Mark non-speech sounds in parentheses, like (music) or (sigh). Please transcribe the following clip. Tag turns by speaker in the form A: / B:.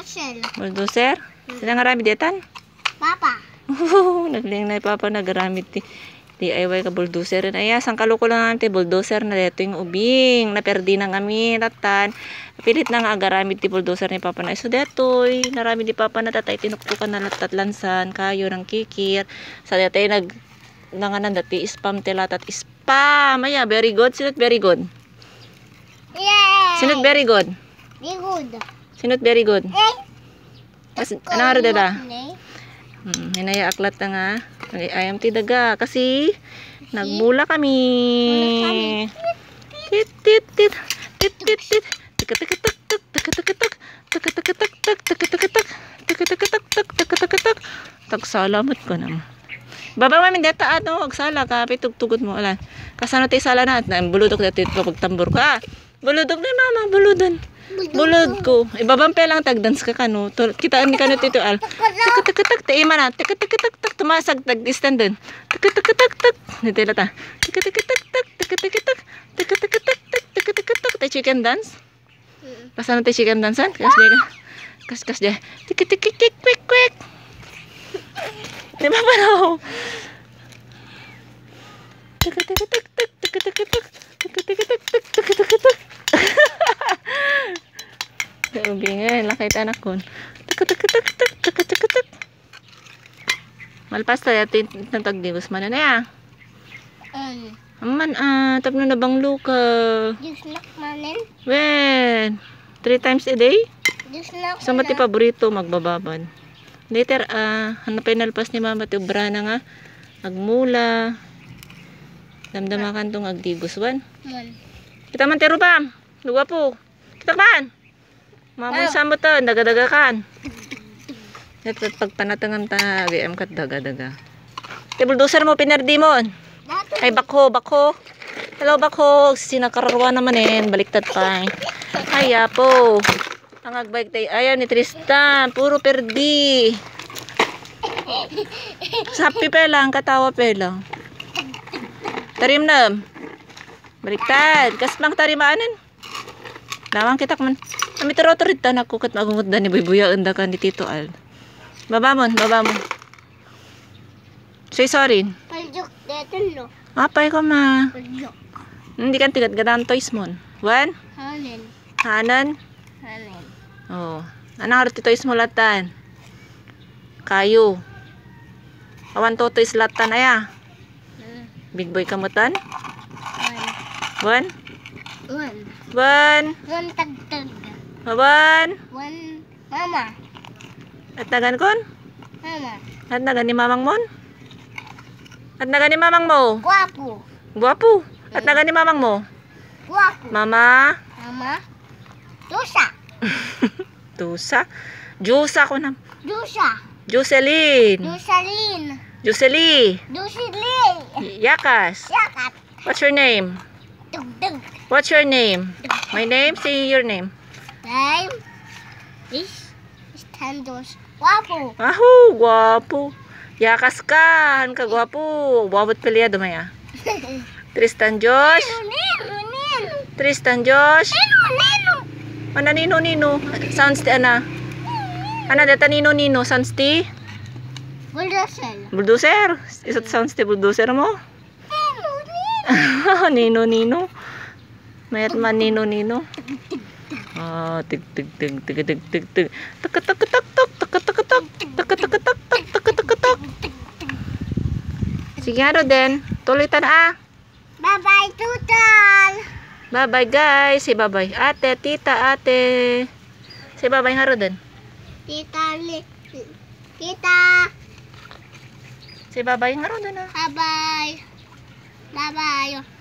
A: Bulldozer. Bulldozer? Sila nga rami detan? Papa. Nagling na papa nagaramit ti DIY ka bulldozer. And aya, ah, sang kaluko lang ti bulldozer na dito yung ubing. Naperdi na kami, tatan. Pilit na nga agaramit ti bulldozer ni papa na. So detoy, narami ni papa na tatay tinuktukan na lansan. kayo ng kikir. Sa detay nag nanganan dati spam tilatat spam. Aya, ah, very good. Sinot very good. Yay! Sinot very good. Very good. Sinot very good. Mas anaro dada. Hmm, hinaya aklat ta nga. I am tidaga kasi nagmula kami. Tit tit tit tit tit tit. Tika tika tak tak tika tika tak tika tika tak tak tika tika tak tika tika tak tak tika tika tak. Tak salamat ko naman. Baba mamin data ano, agsala ka, pitugtugot mo alan. Kasano tay sala na at buludok dati pagtambor ka. Buludok ni mama, buludon. Bulod ko. Ibabang pa lang tagdance ka kano. Kitaan ni kano tito al. Takatak taima na. Takatak tak ah. tumasag tag stand dun. Takatak tak tak. Nitila ta. Takatak tak tak. Takatak tak. Takatak tak tak. Takatak tak. Tay chicken dance. Pasan tay chicken dance kan? Ah. Kas dia. Kas kas dia. Tik tik tik tik kwek kwek. Di ba pa raw? Takatak tak. Bingay, lakit anak ko. Tuk tuk tuk tuk tuk tuk tuk. Malpas tayo ng tagdibos man na ya. Ay. Aman ah, tapno na bang luka? Just nak manin. When? Three times a day? Just nak. Sa mati paborito magbababan. Later ah, hanapin nalpas ni mama ti ubra nga agmula. Damdamakan tong agdibos wan. Kita man tero pam. Luwa po. Kita kan. Mamunsa mo to, dagadaga kan. Ito pagpanatangan ta, BM kat dagadaga. Ti bulldozer mo pinardimon. Ay bako, bako. Hello bako, sinakararwa naman eh, baliktad pa. Eh. Ay apo. Ang agbaik tay ayan ni Tristan, puro perdi. Sapi pa lang, katawa pa lang. Tarim na. Baliktad. Kas lang tarimaanan. Lawang kita man. Ami taro to rita na kukat magungot da ni Buya unda kan ni Tito Al. Babamon, babamon. Say sorry. Paljok deton no. Apay ah, ko ma. Paljok. Hindi kan tigat gadan toys mon. Wan? Hanan. Hanan? Hanan. Oh. Ana harti toys mo latan? Kayo. Awan to toys latan aya. Hmm. Big boy kamutan? Wan. Wan? Wan. Wan. Wan Maban. Wan mama. At nagan kon? Mama. At nagan ni mamang mon? At nagan ni mamang mo? Guapo. Guapo. Eh. At nagan ni mamang mo? Guapo. Mama. Mama. Tusa. Tusa. (laughs) Jusa ko na. Jusa. Jocelyn. Jocelyn. Jocely. Jocely. Yakas. Yakas. What's your name? Dug, dug. What's your name? Dug, My name? Say your name time is Tandos Guapo. Aho, guapo. Yakas ka. Han ka guapo. Wabot pelea dumaya. (laughs) Tristan Josh. Tristan Josh. Ana nino nino. Sounds ti ana. Ana data nino nino. Sounds ti? Bulldozer. Bulldozer? Isot sounds ti bulldozer mo? Nino nino. (laughs) Mayat man nino nino. (laughs) Ah, tig tig tig tig tig tig tig. Tak tak tak tak tak tak tak tak tak tak tak tak tak tak. Sige, ano din? Tulitan ah. Bye-bye, tutal. Bye-bye, guys. Say bye-bye. Ate, tita, ate. Say bye-bye nga din. Tita, tita. Say bye-bye nga din ah. Bye-bye. Bye-bye.